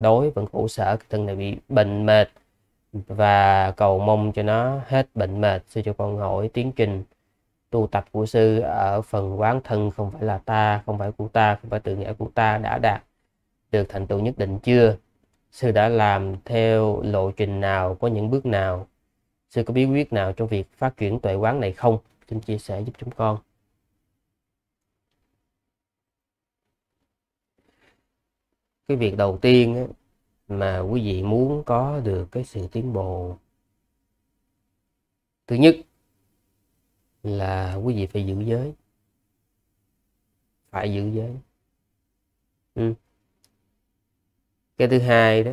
đối vẫn khổ sở cái thân này bị bệnh mệt và cầu mong cho nó hết bệnh mệt sư cho con hỏi tiến trình tu tập của sư ở phần quán thân không phải là ta không phải của ta không phải tự nghĩa của ta đã đạt được thành tựu nhất định chưa sư đã làm theo lộ trình nào có những bước nào sư có bí quyết nào trong việc phát triển tuệ quán này không xin chia sẻ giúp chúng con cái việc đầu tiên ấy, mà quý vị muốn có được cái sự tiến bộ thứ nhất là quý vị phải giữ giới phải giữ giới ừ. cái thứ hai đó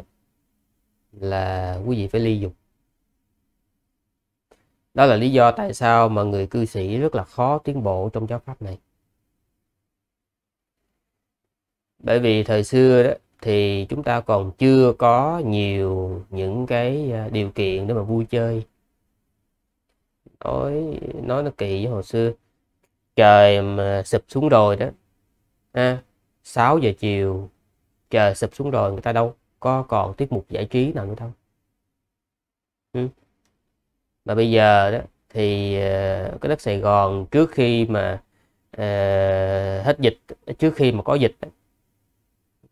là quý vị phải ly dục đó là lý do tại sao mà người cư sĩ rất là khó tiến bộ trong giáo pháp này bởi vì thời xưa đó thì chúng ta còn chưa có nhiều những cái à, điều kiện để mà vui chơi nói nói nó kỳ với hồi xưa trời mà sụp xuống rồi đó ha 6 giờ chiều trời sụp xuống rồi người ta đâu có còn tiết mục giải trí nào nữa đâu ừ. mà bây giờ đó thì à, cái đất Sài Gòn trước khi mà uh, hết dịch trước khi mà có dịch đó,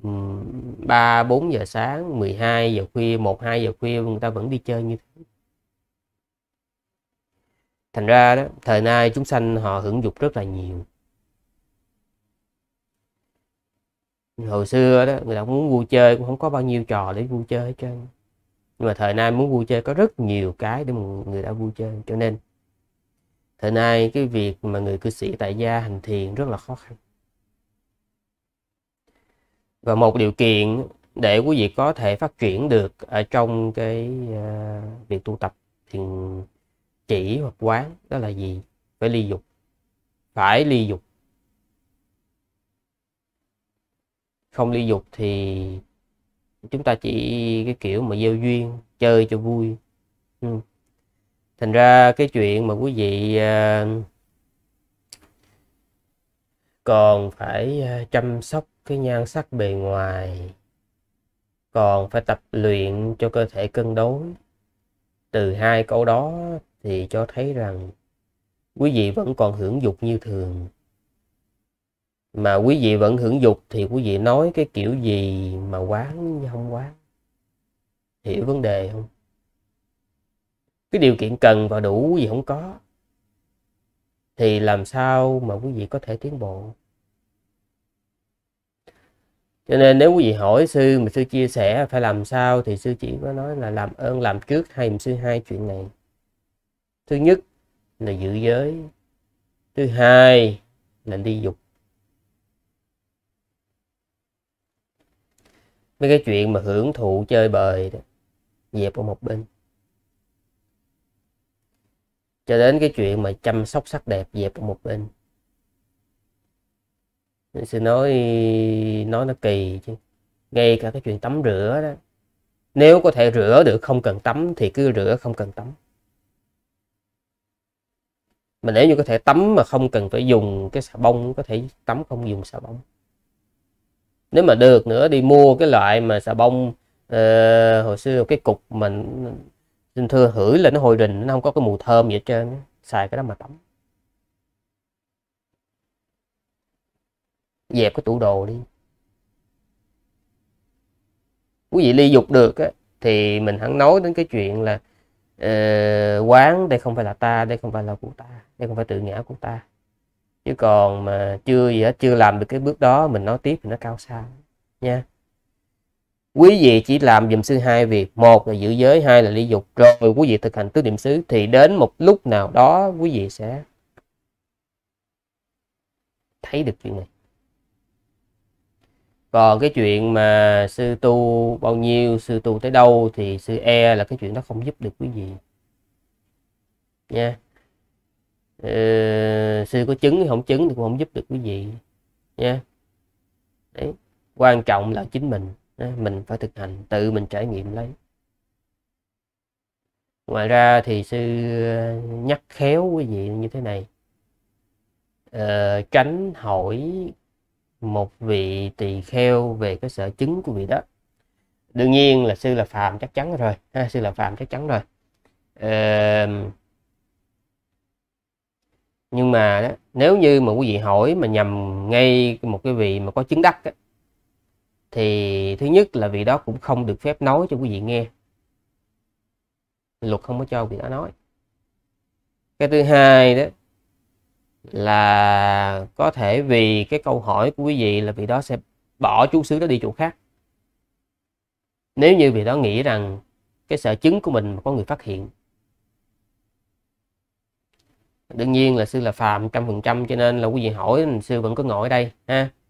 3 ờ, 4 giờ sáng, 12 giờ khuya, 1 2 giờ khuya người ta vẫn đi chơi như thế. Thành ra đó, thời nay chúng sanh họ hưởng dục rất là nhiều. Hồi xưa đó, người ta muốn vui chơi cũng không có bao nhiêu trò để vui chơi hết trơn. Nhưng mà thời nay muốn vui chơi có rất nhiều cái để mà người ta vui chơi. Cho nên thời nay cái việc mà người cư sĩ tại gia hành thiền rất là khó khăn và một điều kiện để quý vị có thể phát triển được ở trong cái uh, việc tu tập thiền chỉ hoặc quán đó là gì phải ly dục phải ly dục không ly dục thì chúng ta chỉ cái kiểu mà gieo duyên chơi cho vui ừ. thành ra cái chuyện mà quý vị uh, còn phải ờ, chăm sóc cái nhan sắc bề ngoài còn phải tập luyện cho cơ thể cân đối từ hai câu đó thì cho thấy rằng quý vị vẫn còn hưởng dục như thường mà quý vị vẫn hưởng dục thì quý vị nói cái kiểu gì mà quán không quán hiểu vấn đề không cái điều kiện cần và đủ gì không có thì làm sao mà quý vị có thể tiến bộ cho nên nếu quý vị hỏi sư mà sư chia sẻ phải làm sao thì sư chỉ có nói là làm ơn làm trước thầy sư hai chuyện này thứ nhất là giữ giới thứ hai là đi dục mấy cái chuyện mà hưởng thụ chơi bời đó dẹp ở một bên cho đến cái chuyện mà chăm sóc sắc đẹp dẹp một bên mình sẽ nói nói nó kỳ chứ ngay cả cái chuyện tắm rửa đó nếu có thể rửa được không cần tắm thì cứ rửa không cần tắm mà nếu như có thể tắm mà không cần phải dùng cái xà bông có thể tắm không dùng xà bông nếu mà được nữa đi mua cái loại mà xà bông uh, hồi xưa cái cục mình xin thưa hửi lên nó hồi rình nó không có cái mùi thơm gì hết trơn xài cái đó mà tắm dẹp cái tủ đồ đi quý vị ly dục được á, thì mình hẳn nói đến cái chuyện là uh, quán đây không phải là ta đây không phải là của ta đây không phải tự ngã của ta chứ còn mà chưa gì hết chưa làm được cái bước đó mình nói tiếp thì nó cao xa nha quý vị chỉ làm dùm sư hai việc một là giữ giới hai là ly dục rồi quý vị thực hành tứ niệm xứ thì đến một lúc nào đó quý vị sẽ thấy được chuyện này còn cái chuyện mà sư tu bao nhiêu sư tu tới đâu thì sư e là cái chuyện đó không giúp được quý vị nha ừ, sư có chứng hay không chứng thì cũng không giúp được quý vị nha Đấy. quan trọng là chính mình mình phải thực hành tự mình trải nghiệm lấy ngoài ra thì sư ờ, nhắc khéo quý vị như thế này ờ, tránh hỏi một vị tỳ kheo về cái sở chứng của vị đó đương nhiên là sư là phàm chắc chắn rồi ha, sư là phàm chắc chắn rồi ờ, nhưng mà đó, nếu như mà quý vị hỏi mà nhầm ngay một cái vị mà có chứng đắc ấy, thì thứ nhất là vị đó cũng không được phép nói cho quý vị nghe luật không có cho vị đó nói cái thứ hai đó là có thể vì cái câu hỏi của quý vị là vị đó sẽ bỏ chú xứ đó đi chỗ khác nếu như vị đó nghĩ rằng cái sở chứng của mình mà có người phát hiện đương nhiên là sư là phàm trăm phần trăm cho nên là quý vị hỏi mình sư vẫn có ngồi ở đây ha